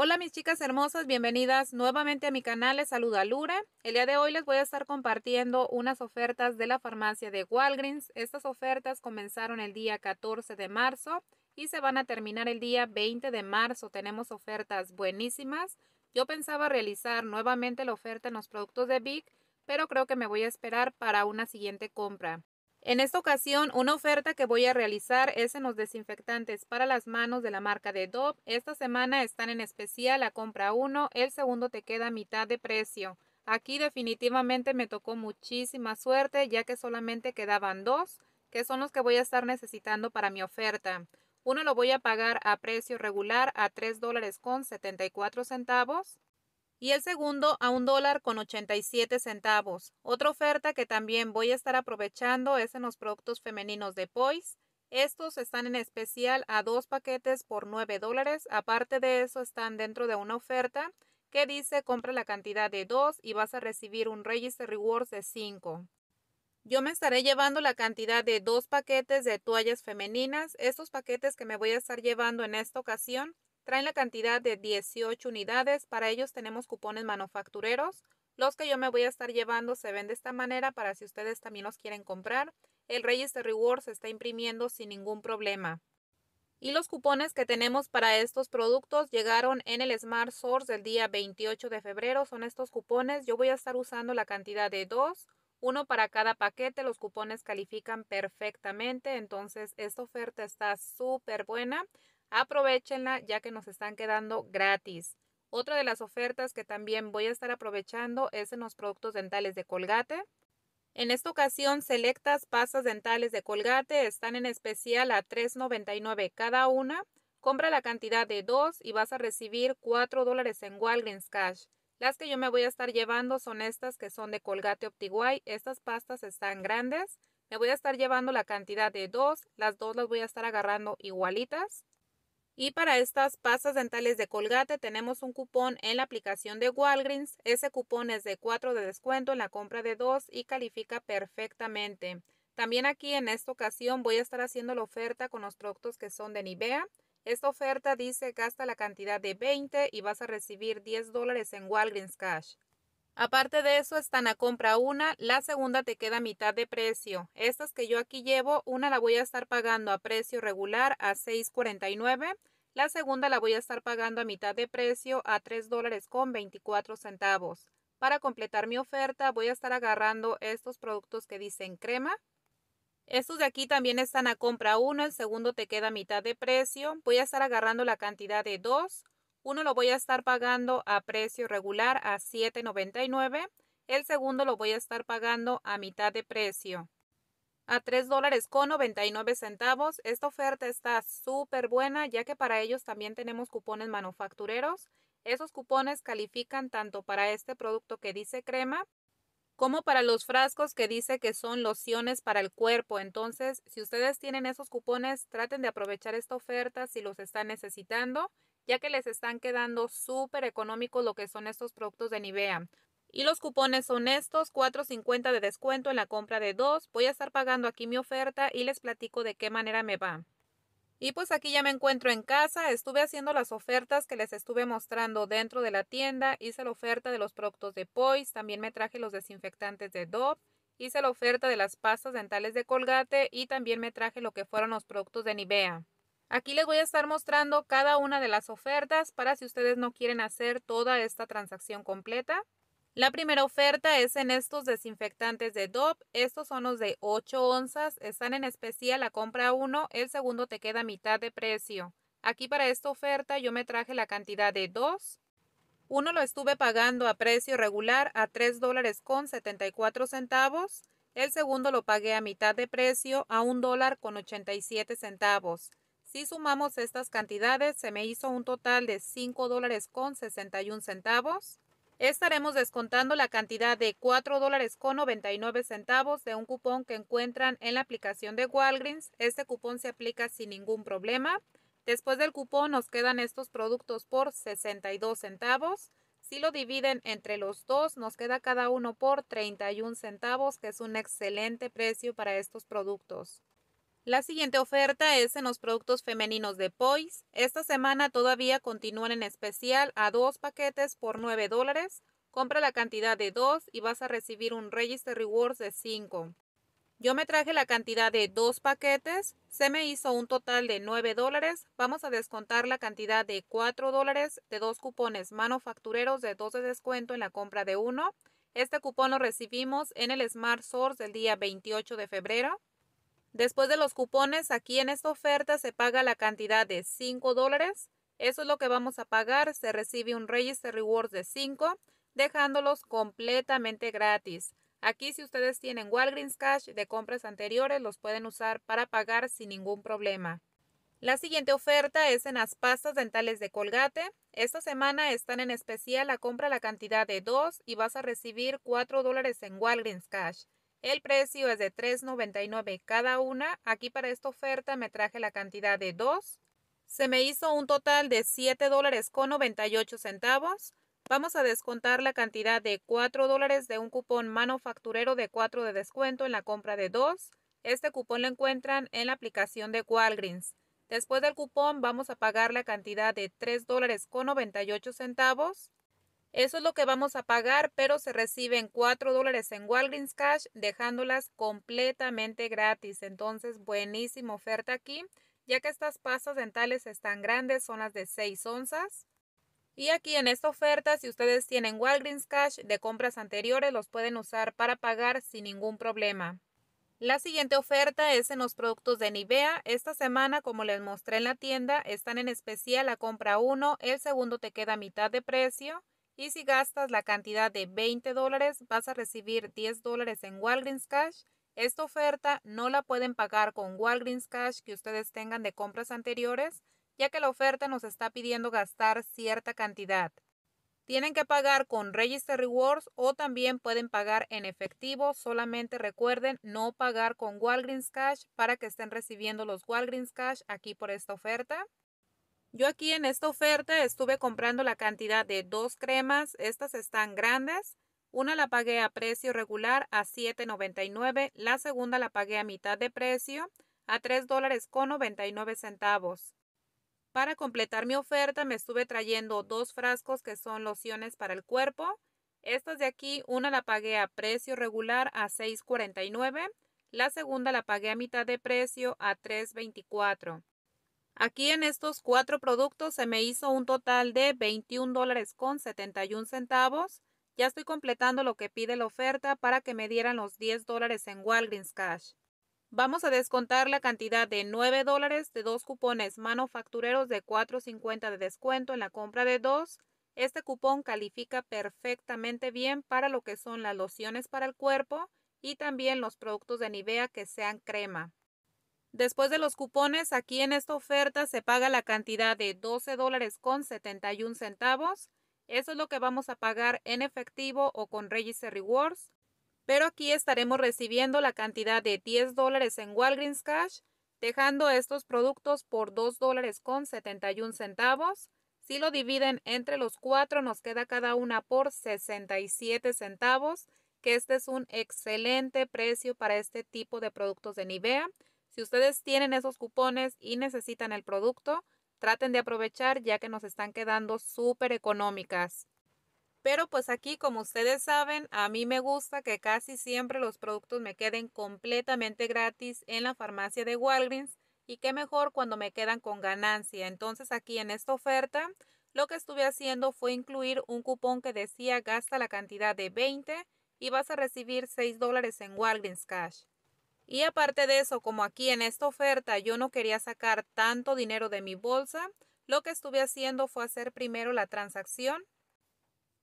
Hola mis chicas hermosas, bienvenidas nuevamente a mi canal, les saluda Lura. El día de hoy les voy a estar compartiendo unas ofertas de la farmacia de Walgreens. Estas ofertas comenzaron el día 14 de marzo y se van a terminar el día 20 de marzo. Tenemos ofertas buenísimas. Yo pensaba realizar nuevamente la oferta en los productos de Big, pero creo que me voy a esperar para una siguiente compra. En esta ocasión, una oferta que voy a realizar es en los desinfectantes para las manos de la marca de Dove. Esta semana están en especial a compra uno, el segundo te queda a mitad de precio. Aquí definitivamente me tocó muchísima suerte ya que solamente quedaban dos, que son los que voy a estar necesitando para mi oferta. Uno lo voy a pagar a precio regular a $3.74 dólares con centavos y el segundo a un dólar con 87 centavos. Otra oferta que también voy a estar aprovechando es en los productos femeninos de Poise. Estos están en especial a dos paquetes por 9 dólares. Aparte de eso, están dentro de una oferta que dice compra la cantidad de dos y vas a recibir un Register Rewards de 5. Yo me estaré llevando la cantidad de dos paquetes de toallas femeninas. Estos paquetes que me voy a estar llevando en esta ocasión Traen la cantidad de 18 unidades. Para ellos tenemos cupones manufactureros. Los que yo me voy a estar llevando se ven de esta manera para si ustedes también los quieren comprar. El Register Rewards se está imprimiendo sin ningún problema. Y los cupones que tenemos para estos productos llegaron en el Smart Source del día 28 de febrero. Son estos cupones. Yo voy a estar usando la cantidad de dos, uno para cada paquete. Los cupones califican perfectamente. Entonces esta oferta está súper buena. Aprovechenla ya que nos están quedando gratis. Otra de las ofertas que también voy a estar aprovechando es en los productos dentales de Colgate. En esta ocasión, selectas pastas dentales de Colgate están en especial a $3.99 cada una. Compra la cantidad de dos y vas a recibir $4 dólares en Walgreens Cash. Las que yo me voy a estar llevando son estas que son de Colgate Optiguay. Estas pastas están grandes. Me voy a estar llevando la cantidad de dos. Las dos las voy a estar agarrando igualitas. Y para estas pastas dentales de Colgate tenemos un cupón en la aplicación de Walgreens. Ese cupón es de 4 de descuento en la compra de 2 y califica perfectamente. También aquí en esta ocasión voy a estar haciendo la oferta con los productos que son de Nivea. Esta oferta dice gasta la cantidad de 20 y vas a recibir 10 dólares en Walgreens Cash. Aparte de eso, están a compra una, la segunda te queda a mitad de precio. Estas que yo aquí llevo, una la voy a estar pagando a precio regular a $6.49, la segunda la voy a estar pagando a mitad de precio a $3.24. Para completar mi oferta voy a estar agarrando estos productos que dicen crema. Estos de aquí también están a compra uno, el segundo te queda a mitad de precio. Voy a estar agarrando la cantidad de dos. Uno lo voy a estar pagando a precio regular a $7.99. El segundo lo voy a estar pagando a mitad de precio a $3.99. dólares con centavos. Esta oferta está súper buena ya que para ellos también tenemos cupones manufactureros. Esos cupones califican tanto para este producto que dice crema como para los frascos que dice que son lociones para el cuerpo. Entonces, si ustedes tienen esos cupones, traten de aprovechar esta oferta si los están necesitando, ya que les están quedando súper económicos lo que son estos productos de Nivea. Y los cupones son estos, 4.50 de descuento en la compra de dos. Voy a estar pagando aquí mi oferta y les platico de qué manera me va. Y pues aquí ya me encuentro en casa, estuve haciendo las ofertas que les estuve mostrando dentro de la tienda, hice la oferta de los productos de Poise, también me traje los desinfectantes de Dove, hice la oferta de las pastas dentales de Colgate y también me traje lo que fueron los productos de Nivea. Aquí les voy a estar mostrando cada una de las ofertas para si ustedes no quieren hacer toda esta transacción completa. La primera oferta es en estos desinfectantes de DOP. Estos son los de 8 onzas. Están en especial la compra 1. El segundo te queda a mitad de precio. Aquí para esta oferta yo me traje la cantidad de 2. Uno lo estuve pagando a precio regular a 3 dólares con 74 centavos. El segundo lo pagué a mitad de precio a 1 dólar con 87 centavos. Si sumamos estas cantidades se me hizo un total de 5 dólares con 61 centavos estaremos descontando la cantidad de 4 dólares con 99 centavos de un cupón que encuentran en la aplicación de Walgreens. Este cupón se aplica sin ningún problema. Después del cupón nos quedan estos productos por 62 centavos. Si lo dividen entre los dos, nos queda cada uno por 31 centavos, que es un excelente precio para estos productos. La siguiente oferta es en los productos femeninos de Poise. Esta semana todavía continúan en especial a dos paquetes por 9 dólares. Compra la cantidad de 2 y vas a recibir un Register Rewards de 5. Yo me traje la cantidad de dos paquetes, se me hizo un total de 9 dólares. Vamos a descontar la cantidad de 4 dólares de dos cupones manufactureros de 2 de descuento en la compra de uno. Este cupón lo recibimos en el Smart Source del día 28 de febrero. Después de los cupones, aquí en esta oferta se paga la cantidad de 5 dólares. Eso es lo que vamos a pagar. Se recibe un Register Rewards de 5, dejándolos completamente gratis. Aquí si ustedes tienen Walgreens Cash de compras anteriores, los pueden usar para pagar sin ningún problema. La siguiente oferta es en las pastas dentales de Colgate. Esta semana están en especial la compra la cantidad de 2 y vas a recibir 4 dólares en Walgreens Cash. El precio es de $3.99 cada una. Aquí para esta oferta me traje la cantidad de dos. Se me hizo un total de $7.98. Vamos a descontar la cantidad de $4 de un cupón manufacturero de 4 de descuento en la compra de dos. Este cupón lo encuentran en la aplicación de Walgreens. Después del cupón vamos a pagar la cantidad de $3.98 eso es lo que vamos a pagar, pero se reciben 4 dólares en Walgreens Cash, dejándolas completamente gratis. Entonces, buenísima oferta aquí, ya que estas pastas dentales están grandes, son las de 6 onzas. Y aquí en esta oferta, si ustedes tienen Walgreens Cash de compras anteriores, los pueden usar para pagar sin ningún problema. La siguiente oferta es en los productos de Nivea. Esta semana, como les mostré en la tienda, están en especial la compra 1, el segundo te queda a mitad de precio. Y si gastas la cantidad de 20 dólares, vas a recibir 10 dólares en Walgreens Cash. Esta oferta no la pueden pagar con Walgreens Cash que ustedes tengan de compras anteriores, ya que la oferta nos está pidiendo gastar cierta cantidad. Tienen que pagar con Register Rewards o también pueden pagar en efectivo. Solamente recuerden no pagar con Walgreens Cash para que estén recibiendo los Walgreens Cash aquí por esta oferta. Yo aquí en esta oferta estuve comprando la cantidad de dos cremas. Estas están grandes. Una la pagué a precio regular a $7.99. La segunda la pagué a mitad de precio a $3.99 dólares Para completar mi oferta me estuve trayendo dos frascos que son lociones para el cuerpo. Estas de aquí, una la pagué a precio regular a $6.49. La segunda la pagué a mitad de precio a $3.24. Aquí en estos cuatro productos se me hizo un total de 21 dólares con 71 centavos. Ya estoy completando lo que pide la oferta para que me dieran los 10 dólares en Walgreens Cash. Vamos a descontar la cantidad de 9 dólares de dos cupones manufactureros de 4.50 de descuento en la compra de dos. Este cupón califica perfectamente bien para lo que son las lociones para el cuerpo y también los productos de Nivea que sean crema. Después de los cupones, aquí en esta oferta se paga la cantidad de 12 dólares con 71 centavos. Eso es lo que vamos a pagar en efectivo o con Register Rewards. Pero aquí estaremos recibiendo la cantidad de 10 dólares en Walgreens Cash, dejando estos productos por $2.71. dólares con 71 centavos. Si lo dividen entre los cuatro, nos queda cada una por 67 centavos, que este es un excelente precio para este tipo de productos de Nivea. Si ustedes tienen esos cupones y necesitan el producto, traten de aprovechar ya que nos están quedando súper económicas. Pero pues aquí, como ustedes saben, a mí me gusta que casi siempre los productos me queden completamente gratis en la farmacia de Walgreens y qué mejor cuando me quedan con ganancia. Entonces aquí en esta oferta lo que estuve haciendo fue incluir un cupón que decía gasta la cantidad de 20 y vas a recibir 6 dólares en Walgreens Cash. Y aparte de eso, como aquí en esta oferta yo no quería sacar tanto dinero de mi bolsa, lo que estuve haciendo fue hacer primero la transacción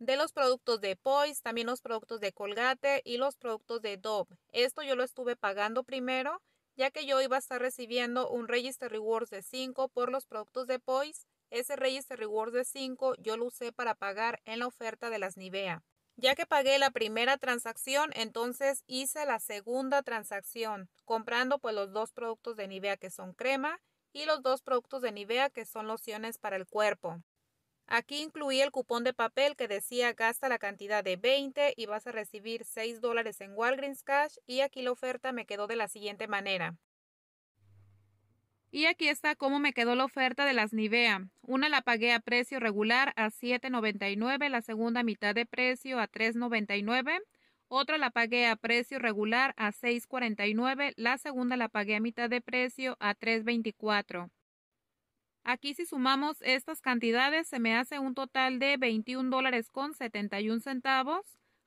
de los productos de Poise, también los productos de Colgate y los productos de Dove. Esto yo lo estuve pagando primero, ya que yo iba a estar recibiendo un Register Rewards de 5 por los productos de Poise. Ese Register Rewards de 5 yo lo usé para pagar en la oferta de las Nivea. Ya que pagué la primera transacción, entonces hice la segunda transacción, comprando pues los dos productos de Nivea que son crema y los dos productos de Nivea que son lociones para el cuerpo. Aquí incluí el cupón de papel que decía gasta la cantidad de 20 y vas a recibir 6 dólares en Walgreens Cash y aquí la oferta me quedó de la siguiente manera. Y aquí está cómo me quedó la oferta de las Nivea. Una la pagué a precio regular a $7.99, la segunda mitad de precio a $3.99. Otra la pagué a precio regular a $6.49, la segunda la pagué a mitad de precio a $3.24. Aquí si sumamos estas cantidades se me hace un total de $21.71. dólares con centavos.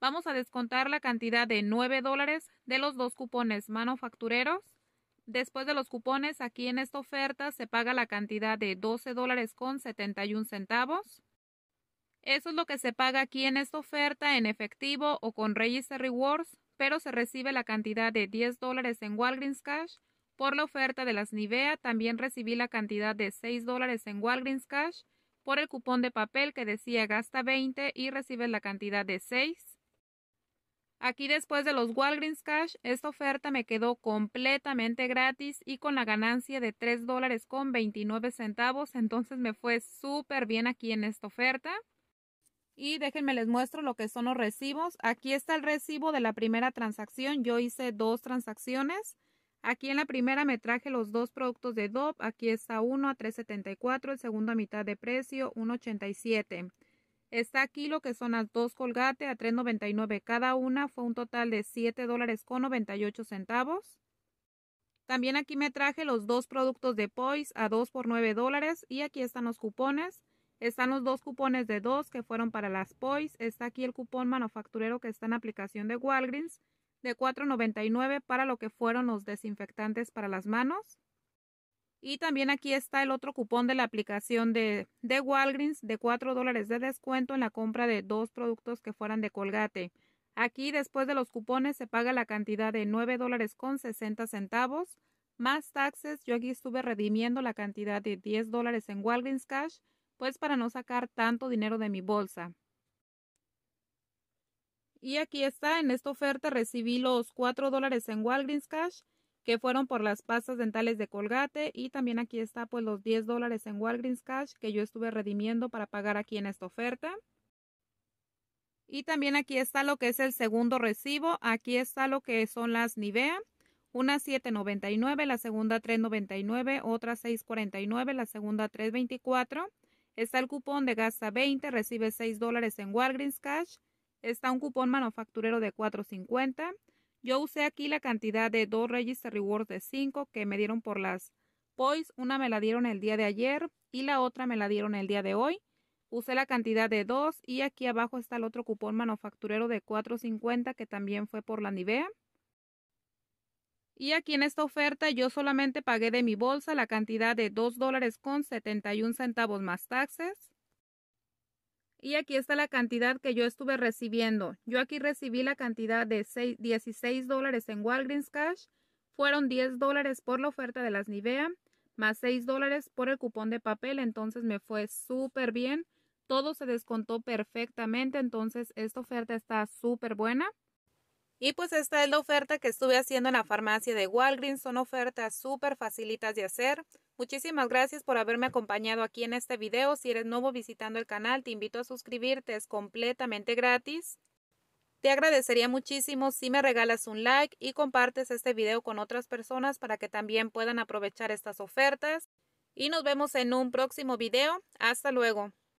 Vamos a descontar la cantidad de 9 dólares de los dos cupones manufactureros Después de los cupones, aquí en esta oferta se paga la cantidad de 12 dólares con centavos. Eso es lo que se paga aquí en esta oferta en efectivo o con Register Rewards, pero se recibe la cantidad de 10 dólares en Walgreens Cash. Por la oferta de las Nivea también recibí la cantidad de 6 dólares en Walgreens Cash por el cupón de papel que decía gasta 20 y recibes la cantidad de 6. Aquí después de los Walgreens Cash, esta oferta me quedó completamente gratis y con la ganancia de 3 dólares con 29 centavos, entonces me fue súper bien aquí en esta oferta. Y déjenme les muestro lo que son los recibos. Aquí está el recibo de la primera transacción. Yo hice dos transacciones. Aquí en la primera me traje los dos productos de DOP. Aquí está uno a 3.74, el segundo a mitad de precio, 1.87. Está aquí lo que son las dos colgate a $3.99 cada una. Fue un total de $7.98. dólares con centavos. También aquí me traje los dos productos de Poise a 2 por 9 dólares. Y aquí están los cupones. Están los dos cupones de 2 que fueron para las Poise. Está aquí el cupón manufacturero que está en aplicación de Walgreens de 4.99 para lo que fueron los desinfectantes para las manos. Y también aquí está el otro cupón de la aplicación de, de Walgreens de 4 dólares de descuento en la compra de dos productos que fueran de Colgate. Aquí después de los cupones se paga la cantidad de 9 dólares con 60 centavos más taxes. Yo aquí estuve redimiendo la cantidad de 10 dólares en Walgreens Cash, pues para no sacar tanto dinero de mi bolsa. Y aquí está, en esta oferta recibí los 4 dólares en Walgreens Cash que fueron por las pastas dentales de Colgate y también aquí está pues los 10 dólares en Walgreens Cash que yo estuve redimiendo para pagar aquí en esta oferta. Y también aquí está lo que es el segundo recibo, aquí está lo que son las Nivea, una 7.99, la segunda 3.99, otra 6.49, la segunda 3.24. Está el cupón de gasta 20, recibe 6 dólares en Walgreens Cash. Está un cupón manufacturero de 4.50. Yo usé aquí la cantidad de dos Register Rewards de 5 que me dieron por las POIS. Una me la dieron el día de ayer y la otra me la dieron el día de hoy. Usé la cantidad de 2 y aquí abajo está el otro cupón manufacturero de 4.50 que también fue por la Nivea. Y aquí en esta oferta yo solamente pagué de mi bolsa la cantidad de 2 dólares con 71 centavos más taxes. Y aquí está la cantidad que yo estuve recibiendo. Yo aquí recibí la cantidad de 6, 16 dólares en Walgreens Cash. Fueron 10 dólares por la oferta de las Nivea, más 6 dólares por el cupón de papel. Entonces me fue súper bien. Todo se descontó perfectamente. Entonces esta oferta está súper buena. Y pues esta es la oferta que estuve haciendo en la farmacia de Walgreens. Son ofertas súper facilitas de hacer. Muchísimas gracias por haberme acompañado aquí en este video. Si eres nuevo visitando el canal, te invito a suscribirte. Es completamente gratis. Te agradecería muchísimo si me regalas un like y compartes este video con otras personas para que también puedan aprovechar estas ofertas. Y nos vemos en un próximo video. Hasta luego.